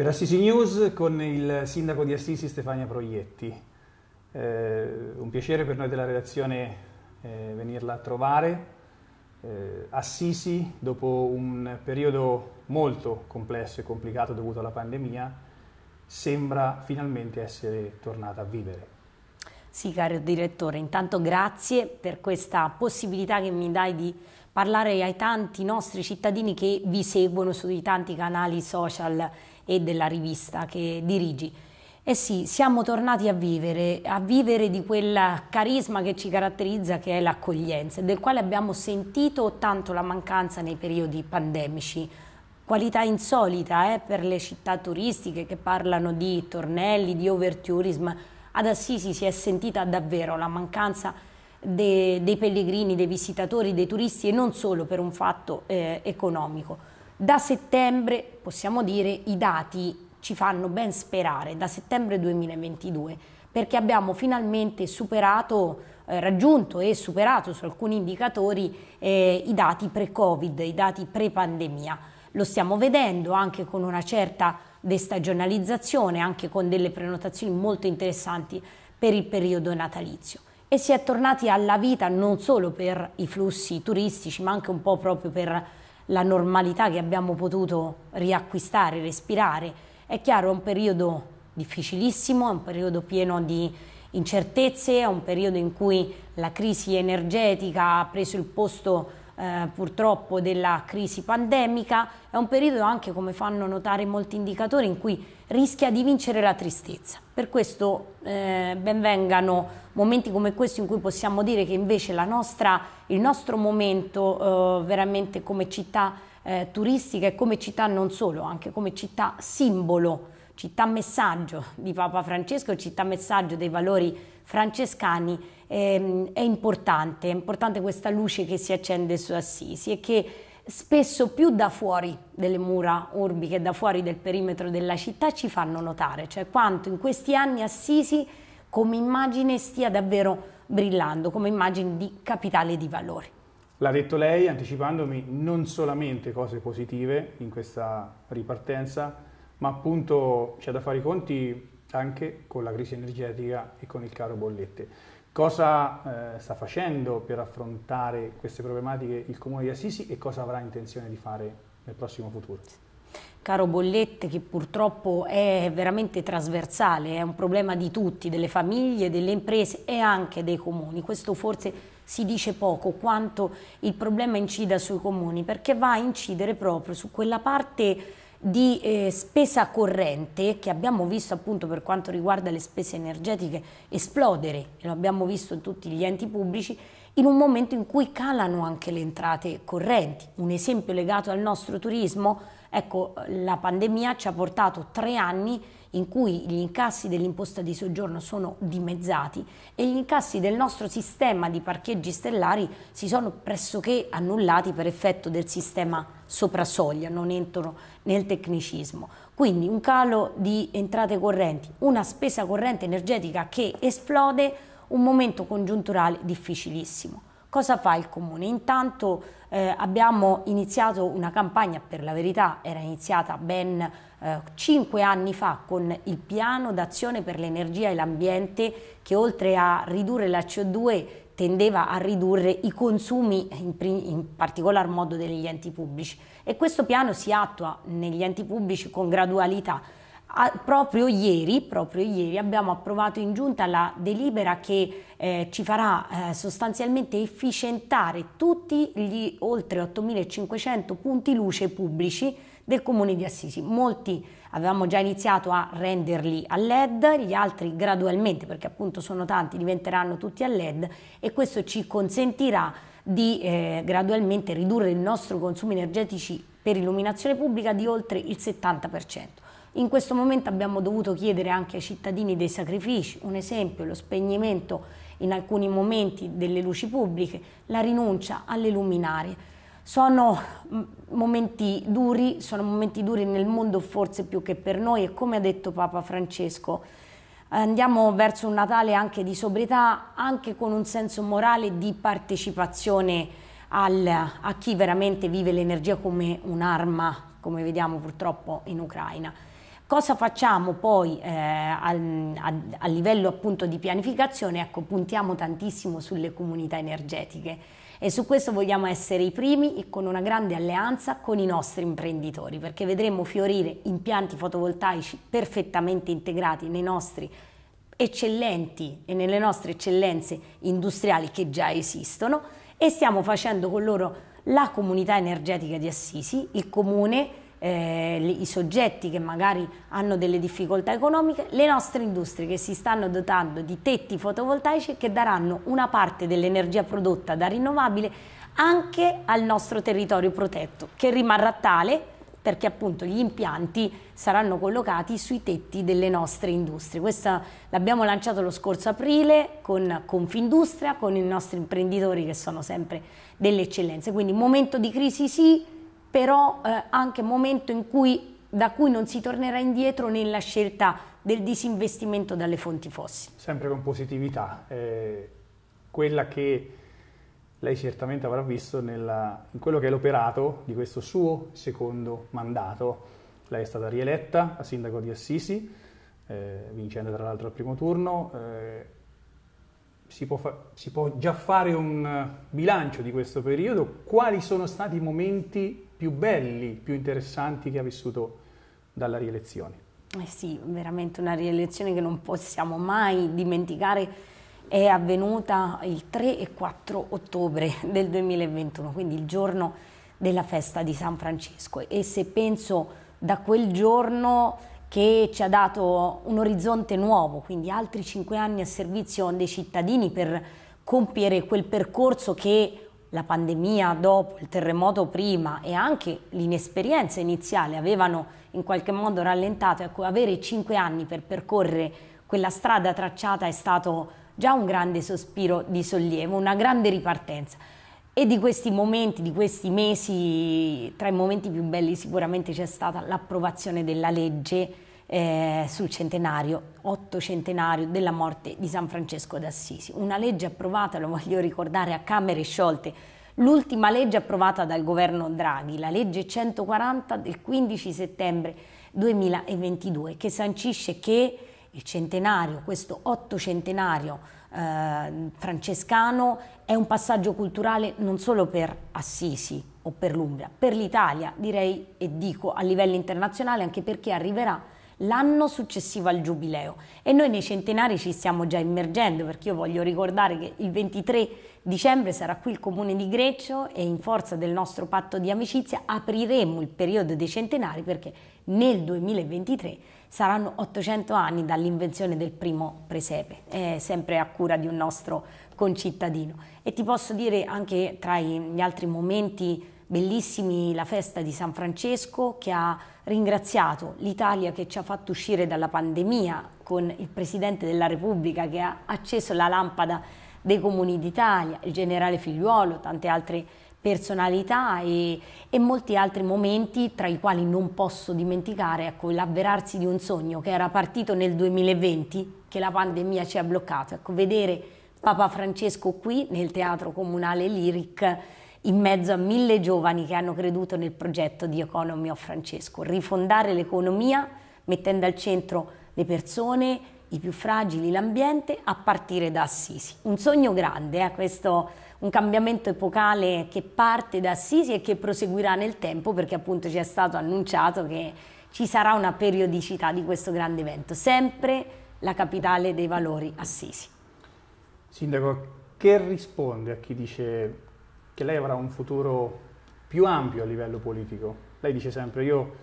Per Assisi News con il sindaco di Assisi Stefania Proietti. Eh, un piacere per noi della redazione eh, venirla a trovare. Eh, Assisi, dopo un periodo molto complesso e complicato dovuto alla pandemia, sembra finalmente essere tornata a vivere. Sì, caro direttore, intanto grazie per questa possibilità che mi dai di parlare ai tanti nostri cittadini che vi seguono sui tanti canali social e della rivista che dirigi. Eh sì, siamo tornati a vivere, a vivere di quel carisma che ci caratterizza, che è l'accoglienza, del quale abbiamo sentito tanto la mancanza nei periodi pandemici. Qualità insolita eh, per le città turistiche che parlano di tornelli, di overtourism. Ad Assisi si è sentita davvero la mancanza de, dei pellegrini, dei visitatori, dei turisti e non solo per un fatto eh, economico. Da settembre, possiamo dire, i dati ci fanno ben sperare, da settembre 2022, perché abbiamo finalmente superato, eh, raggiunto e superato su alcuni indicatori eh, i dati pre-Covid, i dati pre-pandemia. Lo stiamo vedendo anche con una certa destagionalizzazione, anche con delle prenotazioni molto interessanti per il periodo natalizio e si è tornati alla vita non solo per i flussi turistici ma anche un po' proprio per la normalità che abbiamo potuto riacquistare, respirare. È chiaro, è un periodo difficilissimo, è un periodo pieno di incertezze, è un periodo in cui la crisi energetica ha preso il posto eh, purtroppo della crisi pandemica, è un periodo anche come fanno notare molti indicatori in cui rischia di vincere la tristezza. Per questo eh, benvengano momenti come questo in cui possiamo dire che invece nostra, il nostro momento eh, veramente come città eh, turistica e come città non solo, anche come città simbolo, città messaggio di Papa Francesco, città messaggio dei valori francescani ehm, è importante, è importante questa luce che si accende su Assisi e che spesso più da fuori delle mura urbiche, da fuori del perimetro della città ci fanno notare, cioè quanto in questi anni Assisi come immagine stia davvero brillando, come immagine di capitale di valore. L'ha detto lei anticipandomi non solamente cose positive in questa ripartenza, ma appunto c'è da fare i conti anche con la crisi energetica e con il caro bollette. Cosa eh, sta facendo per affrontare queste problematiche il Comune di Assisi e cosa avrà intenzione di fare nel prossimo futuro? Caro Bollette, che purtroppo è veramente trasversale, è un problema di tutti, delle famiglie, delle imprese e anche dei comuni. Questo forse si dice poco quanto il problema incida sui comuni, perché va a incidere proprio su quella parte di eh, spesa corrente che abbiamo visto appunto per quanto riguarda le spese energetiche esplodere, e lo abbiamo visto in tutti gli enti pubblici, in un momento in cui calano anche le entrate correnti. Un esempio legato al nostro turismo, ecco la pandemia ci ha portato tre anni in cui gli incassi dell'imposta di soggiorno sono dimezzati e gli incassi del nostro sistema di parcheggi stellari si sono pressoché annullati per effetto del sistema sopra soglia, non entro nel tecnicismo. Quindi un calo di entrate correnti, una spesa corrente energetica che esplode, un momento congiunturale difficilissimo. Cosa fa il comune? Intanto eh, abbiamo iniziato una campagna, per la verità era iniziata ben eh, cinque anni fa con il piano d'azione per l'energia e l'ambiente che oltre a ridurre la CO2 tendeva a ridurre i consumi, in, in, particolar modo degli enti pubblici. E questo piano si attua negli enti pubblici con gradualità. A, proprio, ieri, proprio, ieri, abbiamo approvato in giunta la delibera che eh, ci farà eh, sostanzialmente efficientare tutti gli oltre 8.500 punti luce pubblici del comune di Assisi. Molti avevamo già iniziato a renderli a LED, gli altri gradualmente, perché appunto sono tanti, diventeranno tutti a LED e questo ci consentirà di eh, gradualmente ridurre il nostro consumo energetici per illuminazione pubblica di oltre il 70%. In questo momento abbiamo dovuto chiedere anche ai cittadini dei sacrifici, un esempio lo spegnimento in alcuni momenti delle luci pubbliche, la rinuncia alle luminarie. Sono mm, momenti duri, sono momenti duri nel mondo forse più che per noi e come ha detto Papa Francesco, andiamo verso un Natale anche di sobrietà, anche con un senso morale di partecipazione al, a chi veramente vive l'energia come un'arma, come vediamo purtroppo in Ucraina. Cosa facciamo poi eh, a, a, livello appunto di pianificazione? Ecco, puntiamo tantissimo sulle comunità energetiche e su questo vogliamo essere i primi e con una grande alleanza con i nostri imprenditori perché vedremo fiorire impianti fotovoltaici perfettamente integrati nei nostri eccellenti e nelle nostre eccellenze industriali che già esistono e stiamo facendo con loro la comunità energetica di Assisi, il comune eh, i soggetti che magari hanno delle difficoltà economiche, le nostre industrie che si stanno dotando di tetti fotovoltaici che daranno una parte dell'energia prodotta da rinnovabile anche al nostro territorio protetto, che rimarrà tale perché appunto gli impianti saranno collocati sui tetti delle nostre industrie. Questa l'abbiamo lanciato lo scorso aprile con Confindustria, con i nostri imprenditori che sono sempre delle eccellenze. Quindi momento di crisi sì, però eh, anche momento in cui, da cui non si tornerà indietro nella scelta del disinvestimento dalle fonti fossili. Sempre con positività, eh, quella che lei certamente avrà visto nella, in quello che è l'operato di questo suo secondo mandato. Lei è stata rieletta a sindaco di Assisi, eh, vincendo tra l'altro al primo turno. Eh, si, può fa- si può già fare un bilancio di questo periodo. Quali sono stati i momenti più belli, più interessanti che ha vissuto dalla rielezione. Eh sì, veramente una rielezione che non possiamo mai dimenticare è avvenuta il 3 e 4 ottobre del 2021, quindi il giorno della festa di San Francesco e se penso da quel giorno che ci ha dato un orizzonte nuovo, quindi altri cinque anni a servizio dei cittadini per compiere quel percorso che la pandemia dopo, il terremoto prima e anche l'inesperienza iniziale avevano in qualche modo rallentato, ecco, avere cinque anni per percorrere quella strada tracciata è stato già un grande sospiro di sollievo, una grande ripartenza. E di questi momenti, di questi mesi, tra i momenti più belli sicuramente c'è stata l'approvazione della legge eh, sul centenario, ottocentenario della morte di San Francesco d'Assisi. Una legge approvata, lo voglio ricordare, a Camere sciolte, l'ultima legge approvata dal governo Draghi, la legge 140 del 15 settembre 2022, che sancisce che il centenario, questo ottocentenario eh, francescano, è un passaggio culturale non solo per Assisi o per l'Umbria, per l'Italia, direi e dico a livello internazionale, anche perché arriverà l'anno successivo al giubileo e noi nei centenari ci stiamo già immergendo perché io voglio ricordare che il 23 dicembre sarà qui il comune di Greccio e in forza del nostro patto di amicizia apriremo il periodo dei centenari perché nel 2023 saranno 800 anni dall'invenzione del primo presepe, eh, sempre a cura di un nostro concittadino. E ti posso dire anche tra gli altri momenti bellissimi la festa di San Francesco che ha ringraziato l'Italia che ci ha fatto uscire dalla pandemia con il Presidente della Repubblica che ha acceso la lampada dei comuni d'Italia, il generale Figliuolo, tante altre personalità e, e, molti altri momenti tra i quali non posso dimenticare ecco, l'avverarsi di un sogno che era partito nel 2020 che la pandemia ci ha bloccato. Ecco, vedere Papa Francesco qui nel Teatro Comunale Lyric in mezzo a mille giovani che hanno creduto nel progetto di Economy of Francesco, rifondare l'economia mettendo al centro le persone, i più fragili, l'ambiente, a partire da Assisi. Un sogno grande, eh, questo, un cambiamento epocale che parte da Assisi e che proseguirà nel tempo perché appunto ci è stato annunciato che ci sarà una periodicità di questo grande evento, sempre la capitale dei valori Assisi. Sindaco, che risponde a chi dice che lei avrà un futuro più ampio a livello politico. Lei dice sempre io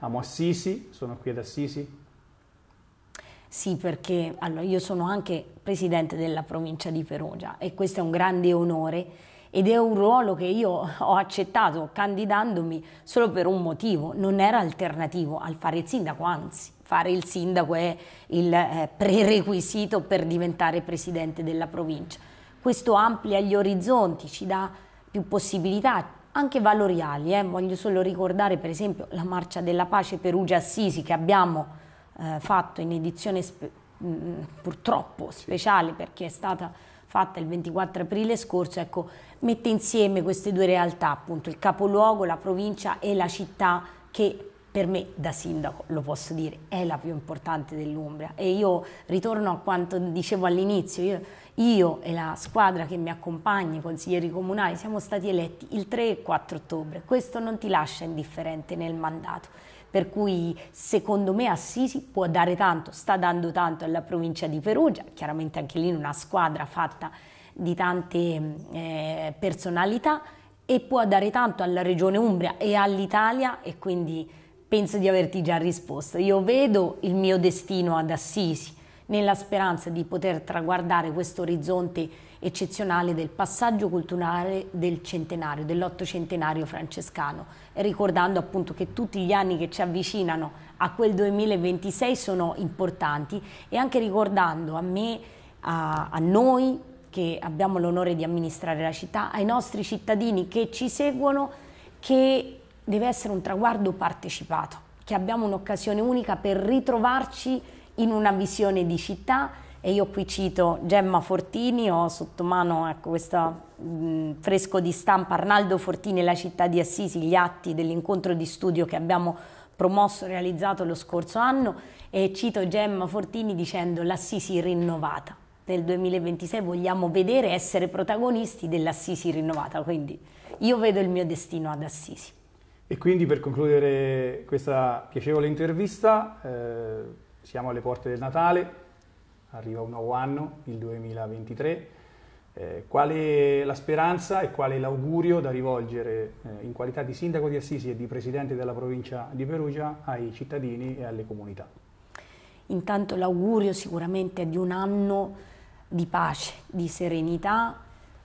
amo Assisi, sono qui ad Assisi. Sì, perché allora, io sono anche presidente della provincia di Perugia e questo è un grande onore ed è un ruolo che io ho accettato candidandomi solo per un motivo, non era alternativo al fare il sindaco, anzi fare il sindaco è il eh, prerequisito per diventare presidente della provincia questo amplia gli orizzonti, ci dà più possibilità, anche valoriali. Eh. Voglio solo ricordare per esempio la Marcia della Pace Perugia-Assisi che abbiamo eh, fatto in edizione spe mh, mm, mm, purtroppo speciale perché è stata fatta il 24 aprile scorso, ecco, mette insieme queste due realtà, appunto il capoluogo, la provincia e la città che per me da sindaco, lo posso dire, è la più importante dell'Umbria e io ritorno a quanto dicevo all'inizio, io, io, e la squadra che mi accompagna, i consiglieri comunali, siamo stati eletti il 3 e 4 ottobre, questo non ti lascia indifferente nel mandato, per cui secondo me Assisi può dare tanto, sta dando tanto alla provincia di Perugia, chiaramente anche lì in una squadra fatta di tante eh, personalità e può dare tanto alla regione Umbria e all'Italia e quindi penso di averti già risposto. Io vedo il mio destino ad Assisi nella speranza di poter traguardare questo orizzonte eccezionale del passaggio culturale del centenario, dell'ottocentenario francescano, ricordando appunto che tutti gli anni che ci avvicinano a quel 2026 sono importanti e anche ricordando a me, a, a noi che abbiamo l'onore di amministrare la città, ai nostri cittadini che ci seguono, che deve essere un traguardo partecipato, che abbiamo un'occasione unica per ritrovarci in una visione di città e io qui cito Gemma Fortini, ho sotto mano ecco, questo mh, fresco di stampa Arnaldo Fortini e la città di Assisi, gli atti dell'incontro di studio che abbiamo promosso e realizzato lo scorso anno e cito Gemma Fortini dicendo l'Assisi rinnovata. Nel 2026 vogliamo vedere essere protagonisti dell'Assisi rinnovata, quindi io vedo il mio destino ad Assisi. E quindi per concludere questa piacevole intervista, eh, siamo alle porte del Natale, arriva un nuovo anno, il 2023. Eh, qual è la speranza e qual è l'augurio da rivolgere eh, in qualità di sindaco di Assisi e di presidente della provincia di Perugia ai cittadini e alle comunità? Intanto l'augurio sicuramente è di un anno di pace, di serenità,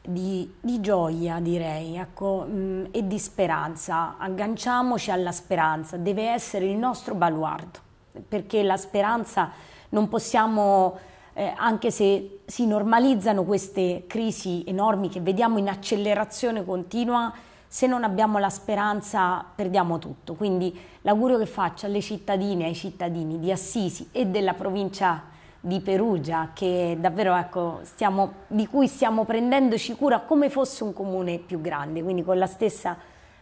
di, di gioia, direi, ecco, mh, mm, e di speranza. Agganciamoci alla speranza, deve essere il nostro baluardo, perché la speranza non possiamo, eh, anche se si normalizzano queste crisi enormi che vediamo in accelerazione continua, se non abbiamo la speranza perdiamo tutto. Quindi l'augurio che faccio alle cittadine e ai cittadini di Assisi e della provincia di Perugia, che davvero, ecco, stiamo, di cui stiamo prendendoci cura come fosse un comune più grande, quindi con la stessa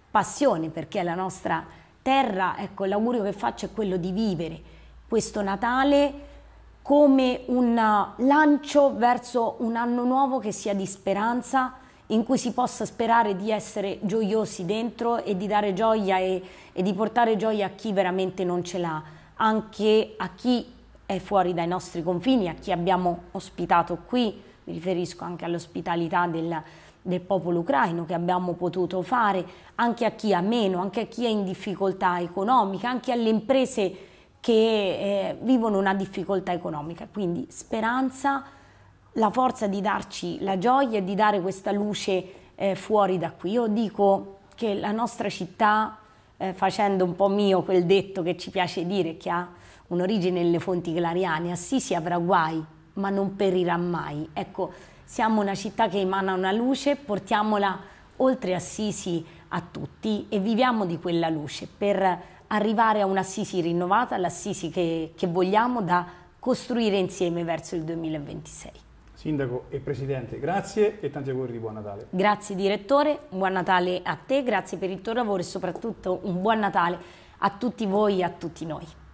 passione, perché la nostra terra, ecco, l'augurio che faccio è quello di vivere questo Natale come un lancio verso un anno nuovo che sia di speranza, in cui si possa sperare di essere gioiosi dentro e di dare gioia e, e di portare gioia a chi veramente non ce l'ha, anche a chi è fuori dai nostri confini, a chi abbiamo ospitato qui, mi riferisco anche all'ospitalità del, del popolo ucraino che abbiamo potuto fare, anche a chi ha meno, anche a chi è in difficoltà economica, anche alle imprese che eh, vivono una difficoltà economica. Quindi speranza, la forza di darci la gioia e di dare questa luce eh, fuori da qui. Io dico che la nostra città, eh, facendo un po' mio quel detto che ci piace dire, che ha un'origine nelle fonti clariane, Assisi avrà guai, ma non perirà mai. Ecco, siamo una città che emana una luce, portiamola oltre Assisi a tutti e viviamo di quella luce per arrivare a un'Assisi rinnovata, l'Assisi che, che vogliamo da costruire insieme verso il 2026. Sindaco e Presidente, grazie e tanti auguri di buon Natale. Grazie direttore, buon Natale a te, grazie per il tuo lavoro e soprattutto un buon Natale a tutti voi e a tutti noi.